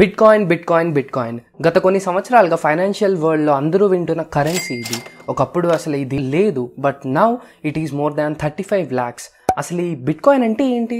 bit bitcoin bitcoin bitcoin గత కొన్ని సంవత్సరాలుగా ఫైనాన్షియల్ వరల్డ్లో అందరూ వింటున్న కరెన్సీ ఇది ఒకప్పుడు అసలు ఇది లేదు but now it is more than thirty five lakhs అసలు ఈ బిట్ కాయిన్ అంటే ఏంటి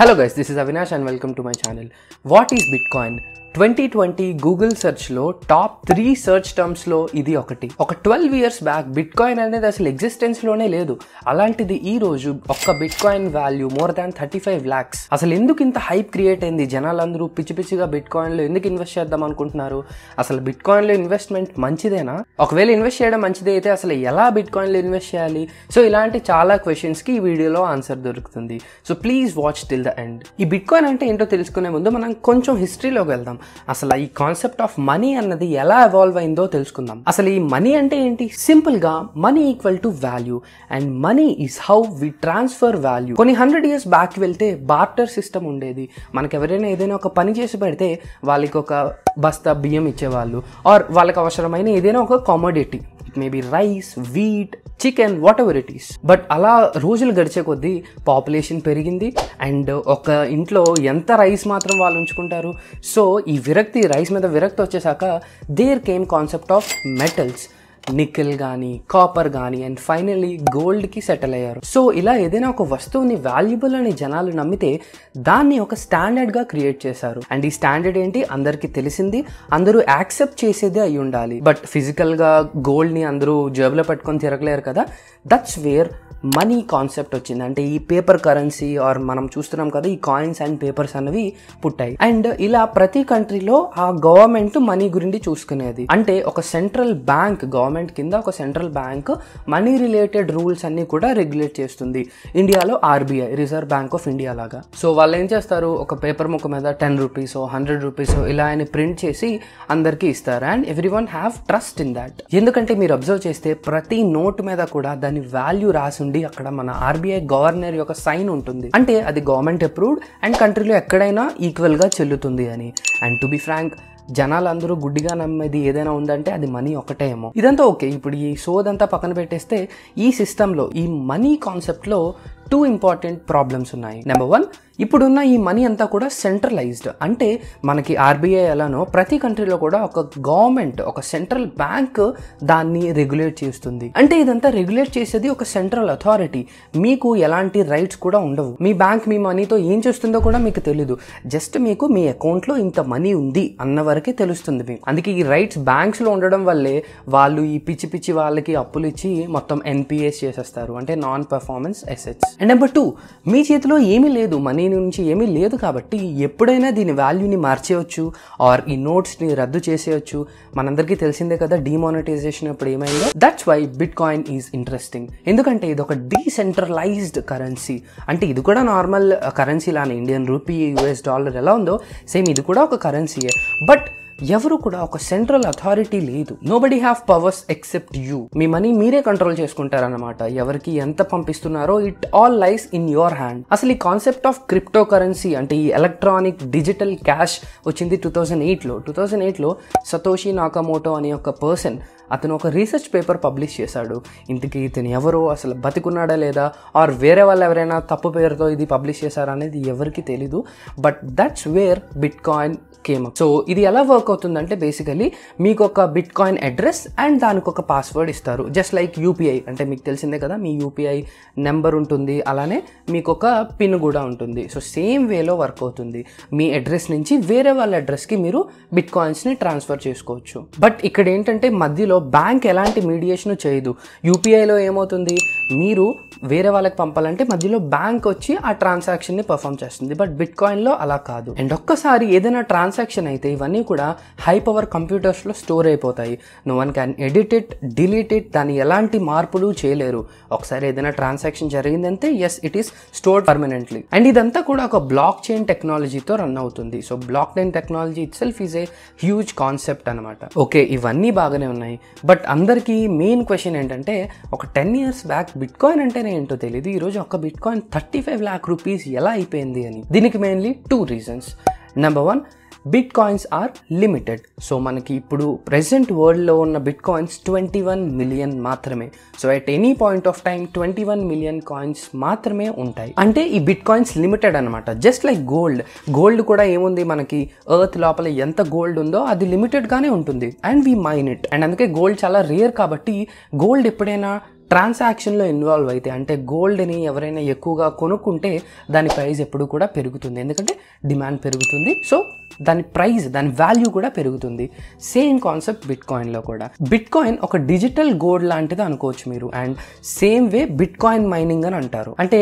hello guys this is Avinash and welcome to my channel what is bitcoin twenty twenty Google సెర్చ్లో టాప్ త్రీ సెర్చ్ టర్మ్స్లో ఇది ఒకటి ఒక twelve years back bitcoin అనేది అసలు ఎగ్జిస్టెన్స్లోనే లేదు అలాంటిది ఈ రోజు ఒక్క bitcoin value more than thirty five lakhs అసలు ఎందుకు ఇంత హైప్ క్రియేట్ అయింది జనాలందరూ పిచ్చి పిచ్చిగా బిట్ లో ఎందుకు ఇన్వెస్ట్ చేద్దాం అనుకుంటున్నారు అసలు బిట్ లో ఇన్వెస్ట్మెంట్ మంచిదేనా ఒకవేళ ఇన్వెస్ట్ చేయడం మంచిదే అయితే అసలు ఎలా బిట్ కాయిన్లో ఇన్వెస్ట్ చేయాలి సో ఇలాంటి చాలా క్వశ్చన్స్కి ఈ వీడియోలో ఆన్సర్ దొరుకుతుంది so please watch till the end ఈ బిట్ కాయిన్ అంటే ఏంటో తెలుసుకునే ముందు మనం కొంచెం హిస్టరీలోకి వెళ్దాం అసలు ఈ కాన్సెప్ట్ ఆఫ్ మనీ అన్నది ఎలా ఎవాల్వ్ అయిందో తెలుసుకుందాం అసలు ఈ మనీ అంటే ఏంటి సింపుల్ గా money equal to value and money is how we transfer value కొన్ని హండ్రెడ్ ఇయర్స్ బ్యాక్ వెళ్తే బార్టర్ సిస్టమ్ ఉండేది మనకి ఎవరైనా ఏదైనా ఒక పని చేసి పెడితే వాళ్ళకి ఒక బస్తా బియ్యం ఇచ్చేవాళ్ళు ఆర్ వాళ్ళకి అవసరమైన ఏదైనా ఒక commodity maybe rice wheat chicken whatever it is but అలా రోజులు గడిచే కొద్దీ పాపులేషన్ పెరిగింది అండ్ ఒక ఇంట్లో ఎంత రైస్ మాత్రం వాళ్ళు ఉంచుకుంటారు సో ఈ విరక్తి రైస్ మీద విరక్తి వచ్చేసాక there came concept of metals nickel కానీ కాపర్ కానీ అండ్ ఫైనలీ గోల్డ్కి సెటిల్ అయ్యారు సో ఇలా ఏదైనా ఒక వస్తువుని వాల్యుబుల్ అని జనాలు నమ్మితే దాన్ని ఒక స్టాండర్డ్గా క్రియేట్ చేశారు అండ్ ఈ స్టాండర్డ్ ఏంటి అందరికీ తెలిసింది అందరూ యాక్సెప్ట్ చేసేది అయి ఉండాలి బట్ ఫిజికల్గా గోల్డ్ని అందరూ జేబులో పెట్టుకొని తిరగలేరు కదా దట్స్ వేర్ మనీ కాన్సెప్ట్ వచ్చింది అంటే ఈ పేపర్ కరెన్సీ ఆర్ మనం చూస్తున్నాం కదా ఈ కాయిన్స్ అండ్ పేపర్స్ అనేవి పుట్టాయి అండ్ ఇలా ప్రతి కంట్రీలో ఆ గవర్నమెంట్ మనీ గురించి చూసుకునేది అంటే ఒక సెంట్రల్ బ్యాంక్ గవర్నమెంట్ గవర్నమెంట్ కింద ఒక central bank money related rules అన్ని కూడా రెగ్యులేట్ చేస్తుంది ఇండియాలో RBI reserve bank of India లాగా సో వాళ్ళు ఏం చేస్తారు ఒక పేపర్ ముక్క మీద టెన్ రూపీస్ హండ్రెడ్ రూపీస్ ఇలా అని ప్రింట్ చేసి అందరికీ ఇస్తారు and every one have trust in that ఎందుకంటే మీరు అబ్జర్వ్ చేస్తే ప్రతి నోట్ మీద కూడా దాని వాల్యూ రాసుండి అక్కడ మన ఆర్బీఐ గవర్నర్ యొక్క సైన్ ఉంటుంది అంటే అది గవర్నమెంట్ అప్రూవ్డ్ అండ్ కంట్రీలో ఎక్కడైనా ఈక్వల్ గా చెల్లుతుంది అని అండ్ టు బి ఫ్రాంక్ జనాలు అందరూ గుడ్డిగా నమ్మేది ఏదైనా ఉందంటే అది మనీ ఒకటే ఏమో ఇదంతా ఓకే ఇప్పుడు ఈ సోదంతా పక్కన పెట్టేస్తే ఈ సిస్టంలో ఈ మనీ కాన్సెప్ట్లో టూ ఇంపార్టెంట్ ప్రాబ్లమ్స్ ఉన్నాయి నెంబర్ వన్ ఇప్పుడున్న ఈ మనీ అంతా కూడా సెంట్రలైజ్డ్ అంటే మనకి ఆర్బీఐ ఎలానో ప్రతి కంట్రీలో కూడా ఒక గవర్నమెంట్ ఒక సెంట్రల్ బ్యాంక్ దాన్ని రెగ్యులేట్ చేస్తుంది అంటే ఇదంతా రెగ్యులేట్ చేసేది ఒక సెంట్రల్ అథారిటీ మీకు ఎలాంటి రైట్స్ కూడా ఉండవు మీ బ్యాంక్ మీ మనీతో ఏం చేస్తుందో కూడా మీకు తెలీదు జస్ట్ మీకు మీ అకౌంట్లో ఇంత మనీ ఉంది అన్న వరకే తెలుస్తుంది మీకు అందుకే ఈ రైట్స్ బ్యాంక్స్లో ఉండడం వల్లే వాళ్ళు ఈ పిచ్చి పిచ్చి వాళ్ళకి అప్పులు ఇచ్చి మొత్తం ఎన్పిఎస్ చేసేస్తారు అంటే non performance assets and number two మీ చేతిలో ఏమీ లేదు మనీ మనీ నుంచి ఏమీ లేదు కాబట్టి ఎప్పుడైనా దీని వాల్యూని మార్చేయవచ్చు ఆర్ ఈ నోట్స్ని రద్దు చేసేయచ్చు మనందరికీ తెలిసిందే కదా డిమానిటైజేషన్ ఇప్పుడు ఏమైందో that's why bitcoin is interesting ఎందుకంటే ఇది ఒక డీసెంట్రలైజ్డ్ కరెన్సీ అంటే ఇది కూడా నార్మల్ కరెన్సీ లానే ఇండియన్ రూపీ యూఎస్ డాలర్ ఎలా ఉందో సేమ్ ఇది కూడా ఒక కరెన్సీయే బట్ ఎవరు కూడా ఒక సెంట్రల్ అథారిటీ లేదు body have powers except you మీ మనీ మీరే కంట్రోల్ చేసుకుంటారన్నమాట ఎవరికి ఎంత పంపిస్తున్నారో it all lies in your hand అసలు ఈ కాన్సెప్ట్ ఆఫ్ క్రిప్టో కరెన్సీ అంటే ఈ ఎలక్ట్రానిక్ డిజిటల్ క్యాష్ వచ్చింది టూ థౌజండ్ ఎయిట్లో టూ థౌజండ్ ఎయిట్లో సతోషి నాకమోటో అనే ఒక పర్సన్ అతను ఒక రీసెర్చ్ పేపర్ పబ్లిష్ చేశాడు ఇంతకి ఇతను ఎవరో అసలు బతికున్నాడా లేదా ఆర్ వేరే వాళ్ళు ఎవరైనా తప్పు పేరుతో ఇది పబ్లిష్ చేశారా అనేది ఎవరికి తెలీదు but that's where bitcoin came so ఇది ఎలా వర్క్ వర్క్ అవుతుందంటే బేసికలీ మీకు ఒక బిట్ కాయిన్ అడ్రస్ అండ్ దానికి ఒక పాస్వర్డ్ ఇస్తారు జస్ట్ లైక్ యూపీఐ అంటే మీకు తెలిసిందే కదా మీ యూపీఐ నెంబర్ ఉంటుంది అలానే మీకు ఒక పిన్ కూడా ఉంటుంది సో సేమ్ వేలో వర్క్ అవుతుంది మీ అడ్రస్ నుంచి వేరే వాళ్ళ అడ్రస్కి మీరు బిట్ కాయిన్స్ని ట్రాన్స్ఫర్ చేసుకోవచ్చు బట్ ఇక్కడ ఏంటంటే మధ్యలో బ్యాంక్ ఎలాంటి మీడియేషన్ చేయదు యూపీఐలో ఏమవుతుంది మీరు వేరే వాళ్ళకి పంపాలంటే మధ్యలో బ్యాంక్ వచ్చి ఆ ట్రాన్సాక్షన్ని పర్ఫామ్ చేస్తుంది బట్ బిట్ కాయిన్లో అలా కాదు అండ్ ఒక్కసారి ఏదైనా ట్రాన్సాక్షన్ అయితే ఇవన్నీ కూడా హై పవర్ కంప్యూటర్స్లో స్టోర్ అయిపోతాయి no one can edit it delete it దాని ఎలాంటి మార్పులు చేయలేరు ఒకసారి ఏదైనా ట్రాన్సాక్షన్ జరిగిందంటే yes it is stored permanently and ఇదంతా కూడా ఒక బ్లాక్ చైన్ టెక్నాలజీతో రన్ అవుతుంది so blockchain technology itself is a huge concept అనమాట ఓకే ఇవన్నీ బాగానే ఉన్నాయి బట్ అందరికీ మెయిన్ క్వశ్చన్ ఏంటంటే ఒక ten years back bitcoin అంటేనే ఏంటో తెలియదు ఈరోజు ఒక bitcoin thirty five lakh rupees ఎలా అయిపోయింది అని దీనికి mainly two reasons number one bitcoins are limited so మనకి ఇప్పుడు ప్రెసెంట్ వరల్డ్లో ఉన్న bitcoins twenty one million మాత్రమే so at any point of time twenty one million coins మాత్రమే ఉంటాయి అంటే ఈ బిట్ కాయిన్స్ లిమిటెడ్ అనమాట జస్ట్ లైక్ గోల్డ్ గోల్డ్ కూడా ఏముంది మనకి ఎర్త్ లోపల ఎంత గోల్డ్ ఉందో అది లిమిటెడ్గానే ఉంటుంది and we mine it and అందుకే గోల్డ్ చాలా రేర్ కాబట్టి గోల్డ్ ఎప్పుడైనా ట్రాన్సాక్షన్లో ఇన్వాల్వ్ అయితే అంటే గోల్డ్ని ఎవరైనా ఎక్కువగా కొనుక్కుంటే దాని ప్రైస్ ఎప్పుడు కూడా పెరుగుతుంది ఎందుకంటే డిమాండ్ పెరుగుతుంది సో దాని ప్రైస్ దాని వాల్యూ కూడా పెరుగుతుంది సేమ్ కాన్సెప్ట్ బిట్ కాయిన్లో కూడా బిట్ కాయిన్ ఒక డిజిటల్ గోల్డ్ లాంటిది అనుకోవచ్చు మీరు and same way bitcoin mining అని అంటారు అంటే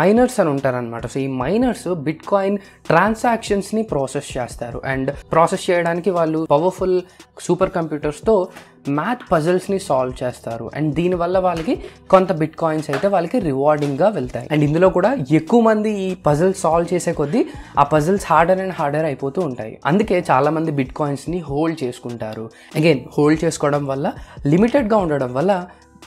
మైనర్స్ అని ఉంటారనమాట సో ఈ మైనర్స్ బిట్ కాయిన్ ట్రాన్సాక్షన్స్ని ప్రాసెస్ చేస్తారు అండ్ ప్రాసెస్ చేయడానికి వాళ్ళు పవర్ఫుల్ సూపర్ కంప్యూటర్స్తో మ్యాథ్ పజిల్స్ని సాల్వ్ చేస్తారు అండ్ దీనివల్ల వాళ్ళకి కొంత బిట్ కాయిన్స్ అయితే వాళ్ళకి రివార్డింగ్గా వెళ్తాయి అండ్ ఇందులో కూడా ఎక్కువ మంది ఈ పజిల్స్ సాల్వ్ చేసే కొద్దీ ఆ పజిల్స్ హార్డర్ అండ్ హార్డర్ అయిపోతూ ఉంటాయి అందుకే చాలామంది బిట్ కాయిన్స్ని హోల్డ్ చేసుకుంటారు అగైన్ హోల్డ్ చేసుకోవడం వల్ల లిమిటెడ్గా ఉండడం వల్ల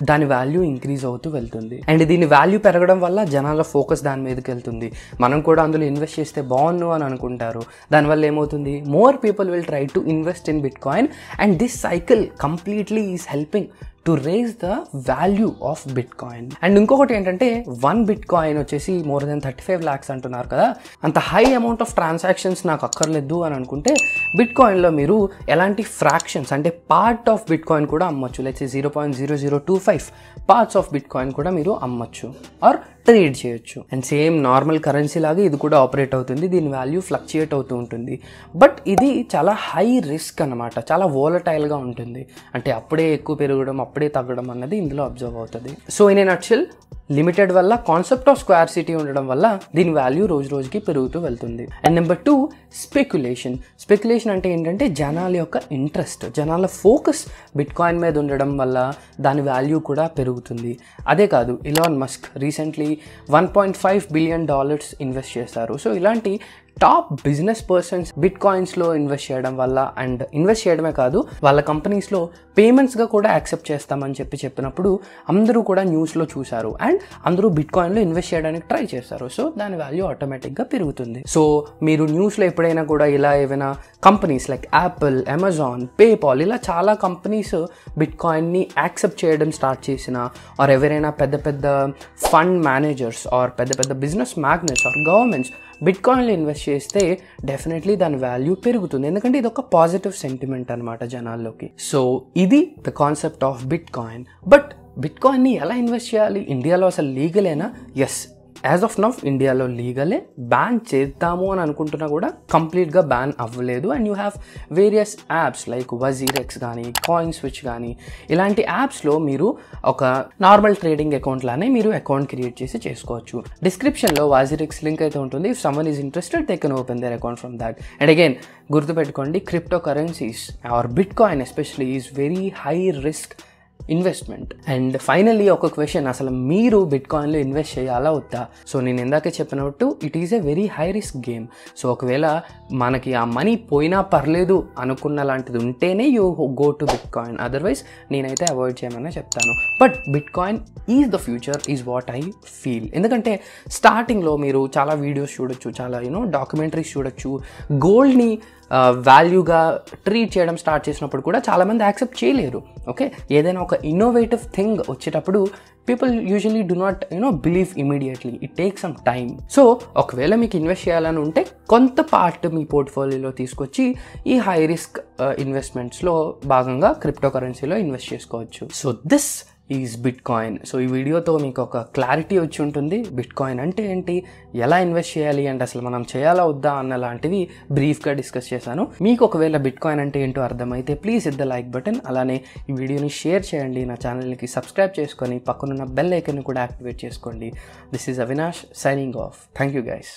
దాని వాల్యూ ఇంక్రీజ్ అవుతూ వెళ్తుంది అండ్ దీని వాల్యూ పెరగడం వల్ల జనాల ఫోకస్ దాని మీదకి వెళ్తుంది మనం కూడా అందులో ఇన్వెస్ట్ చేస్తే బాగుండు అని అనుకుంటారు దానివల్ల ఏమవుతుంది more people will try to invest in bitcoin and this cycle completely is helping to raise the value of bitcoin and ఇంకొకటి ఏంటంటే వన్ బిట్ కాయిన్ వచ్చేసి more than thirty five lakhs అంటున్నారు కదా అంత హై అమౌంట్ ఆఫ్ ట్రాన్సాక్షన్స్ నాకు అక్కర్లేదు అని అనుకుంటే బిట్ కాయిన్లో మీరు ఎలాంటి ఫ్రాక్షన్స్ అంటే పార్ట్ ఆఫ్ బిట్ కాయిన్ కూడా అమ్మొచ్చు like zero point zero zero two five parts of bitcoin కూడా మీరు అమ్మొచ్చు ఆర్ కొత్తది చేయొచ్చు అండ్ సేమ్ నార్మల్ కరెన్సీ లాగా ఇది కూడా ఆపరేట్ అవుతుంది దీని వాల్యూ ఫ్లక్చుయేట్ అవుతూ ఉంటుంది బట్ ఇది చాలా హై రిస్క్ అనమాట చాలా వోలటైల్గా ఉంటుంది అంటే అప్పుడే ఎక్కువ పెరగడం అప్పుడే తగ్గడం అన్నది ఇందులో అబ్జర్వ్ అవుతుంది so in a nutshell limited వల్ల కాన్సెప్ట్ ఆఫ్ స్క్వేర్ సిటీ ఉండడం వల్ల దీని వాల్యూ రోజు రోజుకి పెరుగుతూ వెళ్తుంది and number two speculation speculation అంటే ఏంటంటే జనాల యొక్క ఇంట్రెస్ట్ జనాల ఫోకస్ బిట్కాయిన్ మీద ఉండడం వల్ల దాని వాల్యూ కూడా పెరుగుతుంది అదే కాదు Elon Musk recently one point five billion dollars invest చేస్తారు సో ఇలాంటి top business persons bitcoins లో ఇన్వెస్ట్ చేయడం వల్ల అండ్ ఇన్వెస్ట్ చేయడమే కాదు వాళ్ళ కంపెనీస్లో పేమెంట్స్గా కూడా యాక్సెప్ట్ చేస్తామని చెప్పి చెప్పినప్పుడు అందరూ కూడా న్యూస్లో చూశారు అండ్ అందరూ బిట్ కాయిన్లో ఇన్వెస్ట్ చేయడానికి ట్రై చేస్తారు సో దాని వాల్యూ గా పెరుగుతుంది సో మీరు న్యూస్లో ఎప్పుడైనా కూడా ఇలా ఏమైనా companies like Apple Amazon PayPal ఇలా చాలా కంపెనీస్ బిట్ ని యాక్సెప్ట్ చేయడం స్టార్ట్ చేసిన ఆర్ ఎవరైనా పెద్ద పెద్ద ఫండ్ మేనేజర్స్ ఆర్ పెద్ద పెద్ద బిజినెస్ మ్యాగ్నెట్స్ ఆర్ గవర్నమెంట్స్ బిట్ కాయిన్లో ఇన్వెస్ట్ చేస్తే డెఫినెట్లీ దాని వాల్యూ పెరుగుతుంది ఎందుకంటే ఇది ఒక పాజిటివ్ సెంటిమెంట్ అనమాట జనాల్లోకి సో ఇది the concept of bitcoin but బిట్ కాయిన్ని ఎలా ఇన్వెస్ట్ చేయాలి ఇండియాలో అసలు లీగలేనా ఎస్ యాజ్ ఆఫ్ నవ్ ఇండియాలో లీగలే బ్యాన్ చేద్దాము అని అనుకుంటున్నా కూడా కంప్లీట్గా బ్యాన్ అవ్వలేదు and you have various apps like WazirX కానీ కాయిన్ స్విచ్ కానీ ఇలాంటి యాప్స్లో మీరు ఒక నార్మల్ ట్రేడింగ్ అకౌంట్ లానే మీరు అకౌంట్ క్రియేట్ చేసి చేసుకోవచ్చు డిస్క్రిప్షన్లో వాజిరెక్స్ లింక్ అయితే ఉంటుంది if someone is interested they can open their account from that and again గుర్తుపెట్టుకోండి crypto currencies are bitcoin especially is very high risk investment and finally ఒక question అసలు మీరు బిట్కాయిన్లో ఇన్వెస్ట్ చేయాలా వద్దా సో నేను ఇందాక చెప్పినట్టు it is a very high risk game so ఒకవేళ మనకి ఆ మనీ పోయినా పర్లేదు అనుకున్న లాంటిది ఉంటేనే you go to bitcoin otherwise నేనైతే అవాయిడ్ చేయమని చెప్తాను but bitcoin is the future is what I feel ఎందుకంటే స్టార్టింగ్లో మీరు చాలా వీడియోస్ చూడొచ్చు చాలా యూనో డాక్యుమెంటరీస్ చూడొచ్చు గోల్డ్ని వాల్యూగా ట్రీట్ చేయడం స్టార్ట్ చేసినప్పుడు కూడా చాలామంది యాక్సెప్ట్ చేయలేరు ఓకే ఏదైనా ఒక ఇన్నోవేటివ్ థింగ్ వచ్చేటప్పుడు people usually do not you know believe immediately it take some time so ఒకవేళ మీకు ఇన్వెస్ట్ చేయాలని ఉంటే కొంత పార్ట్ మీ పోర్ట్ఫోలియోలో తీసుకొచ్చి ఈ హై రిస్క్ ఇన్వెస్ట్మెంట్స్లో భాగంగా క్రిప్టో కరెన్సీలో ఇన్వెస్ట్ చేసుకోవచ్చు so this is bitcoin so ఈ వీడియోతో మీకు ఒక క్లారిటీ వచ్చి ఉంటుంది బిట్ కాయిన్ అంటే ఏంటి ఎలా ఇన్వెస్ట్ చేయాలి అండ్ అసలు మనం చేయాలా వద్దా అన్న లాంటివి బ్రీఫ్గా డిస్కస్ చేశాను మీకు ఒకవేళ బిట్ కాయిన్ అంటే ఏంటో అర్థమైతే ప్లీజ్ ఇద్ద లైక్ బటన్ అలానే ఈ వీడియోని షేర్ చేయండి నా ఛానల్కి సబ్స్క్రైబ్ చేసుకొని పక్కనున్న బెల్ ఐకన్ కూడా యాక్టివేట్ చేసుకోండి this is Avinash signing off thank you guys